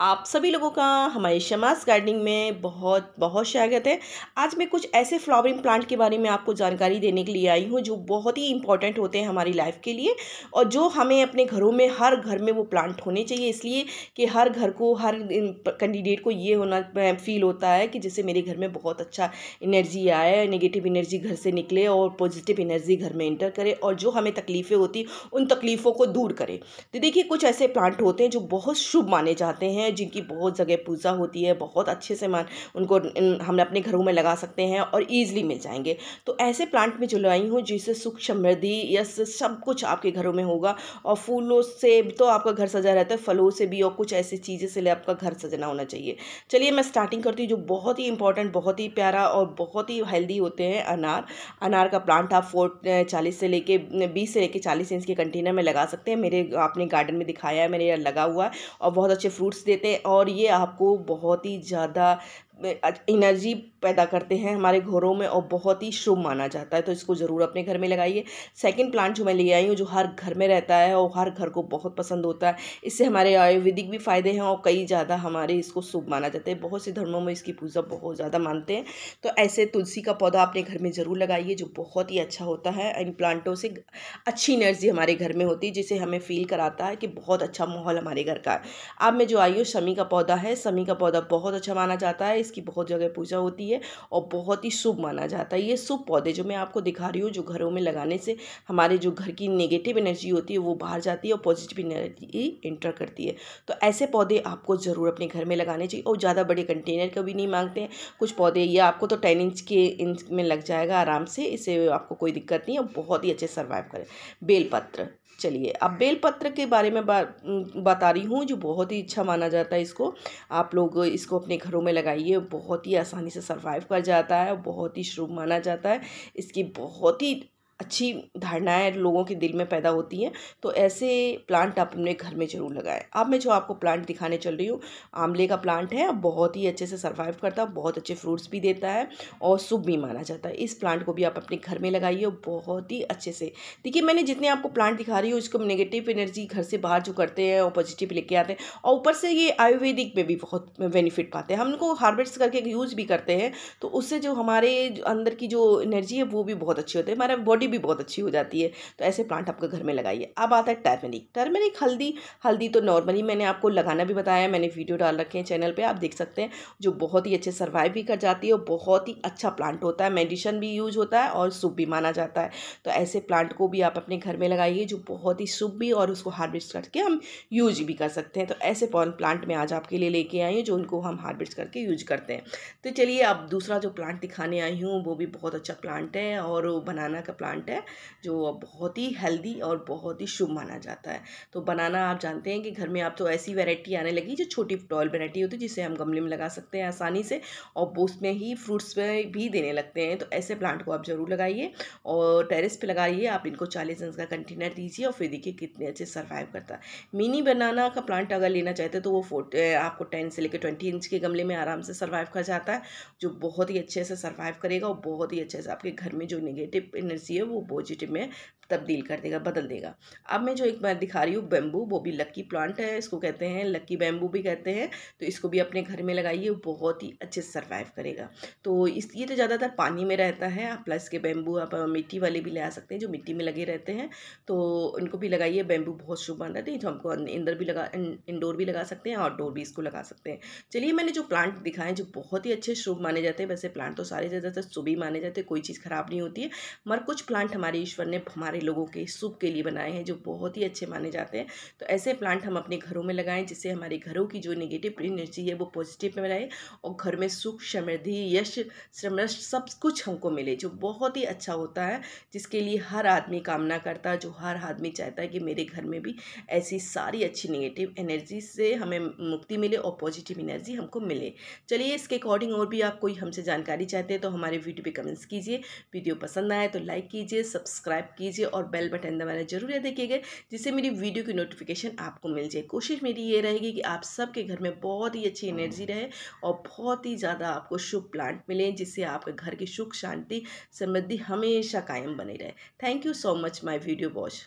आप सभी लोगों का हमारे शमास गार्डनिंग में बहुत बहुत स्वागत है आज मैं कुछ ऐसे फ्लावरिंग प्लांट के बारे में आपको जानकारी देने के लिए आई हूँ जो बहुत ही इंपॉर्टेंट होते हैं हमारी लाइफ के लिए और जो हमें अपने घरों में हर घर में वो प्लांट होने चाहिए इसलिए कि हर घर को हर कैंडिडेट को ये होना फील होता है कि जैसे मेरे घर में बहुत अच्छा एनर्जी आए नेगेटिव एनर्जी घर से निकले और पॉजिटिव इनर्जी घर में इंटर करे और जो हमें तकलीफ़ें होती उन तकलीफ़ों को दूर करे तो देखिए कुछ ऐसे प्लांट होते हैं जो बहुत शुभ माने जाते हैं हैं जिनकी बहुत जगह पूजा होती है बहुत अच्छे से मान उनको हम अपने घरों में लगा सकते हैं और ईजिली मिल जाएंगे तो ऐसे प्लांट में जो हूँ जिससे सुख समृद्धि यस सब कुछ आपके घरों में होगा और फूलों से तो आपका घर सजा रहता है फलों से भी और कुछ ऐसी चीज़ें से आपका घर सजना होना चाहिए चलिए मैं स्टार्टिंग करती हूँ जो बहुत ही इंपॉर्टेंट बहुत ही प्यारा और बहुत ही हेल्दी होते हैं अनार अनार का प्लांट आप फोर्ट चालीस से लेके बीस से लेके चालीस इंच के कंटेनर में लगा सकते हैं मेरे आपने गार्डन में दिखाया है मेरे यहाँ लगा हुआ है और बहुत अच्छे फ्रूट्स देते हैं और ये आपको बहुत ही ज़्यादा एनर्जी पैदा करते हैं हमारे घरों में और बहुत ही शुभ माना जाता है तो इसको ज़रूर अपने घर में लगाइए सेकंड प्लांट जो मैं ले आई हूँ जो हर घर में रहता है और हर घर को बहुत पसंद होता है इससे हमारे आयुर्वेदिक भी फ़ायदे हैं और कई ज़्यादा हमारे इसको शुभ माना जाता है बहुत से धर्मों में इसकी पूजा बहुत ज़्यादा मानते हैं तो ऐसे तुलसी का पौधा अपने घर में ज़रूर लगाइए जो बहुत ही अच्छा होता है इन प्लांटों से अच्छी एनर्जी हमारे घर में होती है जिसे हमें फील कराता है कि बहुत अच्छा माहौल हमारे घर का है अब मैं जो आई हूँ शमी का पौधा है शमी का पौधा बहुत अच्छा माना जाता है इसकी बहुत जगह पूजा होती है और बहुत ही शुभ माना जाता है ये शुभ पौधे जो मैं आपको दिखा रही हूँ जो घरों में लगाने से हमारे जो घर की नेगेटिव एनर्जी होती है वो बाहर जाती है और पॉजिटिव एनर्जी इंटर करती है तो ऐसे पौधे आपको ज़रूर अपने घर में लगाने चाहिए और ज़्यादा बड़े कंटेनर का भी नहीं मांगते हैं कुछ पौधे ये आपको तो टेन इंच के इंच में लग जाएगा आराम से इसे आपको कोई दिक्कत नहीं है बहुत ही अच्छे सर्वाइव करें बेलपत्र चलिए अब बेलपत्र के बारे में बा, बता रही हूँ जो बहुत ही अच्छा माना जाता है इसको आप लोग इसको अपने घरों में लगाइए बहुत ही आसानी से सर्वाइव कर जाता है बहुत ही शुभ माना जाता है इसकी बहुत ही अच्छी धारणाएं लोगों के दिल में पैदा होती हैं तो ऐसे प्लांट आप अपने घर में ज़रूर लगाएं अब मैं जो आपको प्लांट दिखाने चल रही हूँ आंवले का प्लांट है बहुत ही अच्छे से सर्वाइव करता है बहुत अच्छे फ्रूट्स भी देता है और शुभ भी माना जाता है इस प्लांट को भी आप अपने घर में लगाइए बहुत ही अच्छे से देखिए मैंने जितने आपको प्लांट दिखा रही हूँ उसको नेगेटिव एनर्जी घर से बाहर जो करते हैं और पॉजिटिव लेके आते हैं और ऊपर से ये आयुर्वेदिक में भी बहुत बेनिफिट पाते हैं हम उनको हार्वेस्ट करके यूज़ भी करते हैं तो उससे जो हमारे अंदर की जो एनर्जी है वो भी बहुत अच्छी होती है हमारा बॉडी भी बहुत अच्छी हो जाती है तो ऐसे प्लांट आपके घर में लगाइए अब आता है टर्मेरिक टर्मेरिक हल्दी हल्दी तो नॉर्मली मैंने आपको लगाना भी बताया मैंने वीडियो डाल रखे हैं चैनल पर आप देख सकते हैं जो बहुत ही अच्छे सर्वाइव भी कर जाती है और बहुत ही अच्छा प्लांट होता है मेडिसन भी यूज होता है और शुभ भी माना जाता है तो ऐसे प्लांट को भी आप अपने घर में लगाइए जो बहुत ही शुभ भी और उसको हार्वेस्ट करके हम यूज भी कर सकते हैं तो ऐसे पौन प्लांट में आज आपके लिए लेके आई हूँ जो उनको हम हार्वेस्ट करके यूज करते हैं तो चलिए अब दूसरा जो प्लांट दिखाने आई हूँ वो भी बहुत अच्छा प्लांट है और बनाना का प्लांट प्लांट है जो बहुत ही हेल्दी और बहुत ही शुभ माना जाता है तो बनाना आप जानते हैं कि घर में आप तो ऐसी वेराइटी आने लगी जो छोटी टॉयल वेराइटी होती है जिसे हम गमले में लगा सकते हैं आसानी से और उसमें ही फ्रूट्स में भी देने लगते हैं तो ऐसे प्लांट को आप ज़रूर लगाइए और टेरिस पर लगाइए आप इनको चालीस इंच का कंटेनर दीजिए और फिर देखिए कितने अच्छे सर्वाइव करता है मिनी बनाना का प्लांट अगर लेना चाहते हैं तो वो फोट आपको टेन से लेकर ट्वेंटी इंच के गमले में आराम से सर्वाइव कर जाता है जो बहुत ही अच्छे से सर्वाइव करेगा और बहुत ही अच्छे से आपके घर में जो निगेटिव एनर्जी है वो पॉजिटिव में तब्दील कर देगा बदल देगा अब मैं जो एक बार दिखा रही हूँ बैम्बू वो भी लक्की प्लांट है इसको कहते हैं लक्की बैम्बू भी कहते हैं तो इसको भी अपने घर में लगाइए बहुत ही अच्छे से सर्वाइव करेगा तो इस ये तो ज़्यादातर पानी में रहता है आप प्लस के बैम्बू आप मिट्टी वाले भी आ सकते हैं जो मिट्टी में लगे रहते हैं तो उनको भी लगाइए बेम्बू बहुत शुभ माना हैं तो, तो हमको अंदर भी लगा इंडोर भी लगा सकते हैं आउटडोर भी इसको लगा सकते हैं चलिए मैंने जो प्लांट दिखाएं जो बहुत ही अच्छे शुभ माने जाते हैं वैसे प्लांट तो सारे ज़्यादातर शुभ ही माने जाते हैं कोई चीज़ ख़राब नहीं होती है मगर कुछ प्लांट हमारे ईश्वर ने हमारे लोगों के सूप के लिए बनाए हैं जो बहुत ही अच्छे माने जाते हैं तो ऐसे प्लांट हम अपने घरों में लगाएं जिससे हमारे घरों की जो निगेटिव एनर्जी है वो पॉजिटिव में रहे और घर में सुख समृद्धि यश समृष्ट सब कुछ हमको मिले जो बहुत ही अच्छा होता है जिसके लिए हर आदमी कामना करता है जो हर आदमी चाहता है कि मेरे घर में भी ऐसी सारी अच्छी निगेटिव एनर्जी से हमें मुक्ति मिले और पॉजिटिव एनर्जी हमको मिले चलिए इसके अकॉर्डिंग और भी आप कोई हमसे जानकारी चाहते हैं तो हमारे वीडियो पर कमेंट्स कीजिए वीडियो पसंद आए तो लाइक कीजिए सब्सक्राइब कीजिए और बेल बटन दबाना जरूर याद रखिएगा जिससे मेरी वीडियो की नोटिफिकेशन आपको मिल जाए कोशिश मेरी ये रहेगी कि आप सबके घर में बहुत ही अच्छी एनर्जी रहे और बहुत ही ज़्यादा आपको शुभ प्लांट मिले जिससे आपके घर की सुख शांति समृद्धि हमेशा कायम बनी रहे thank you so much my video watch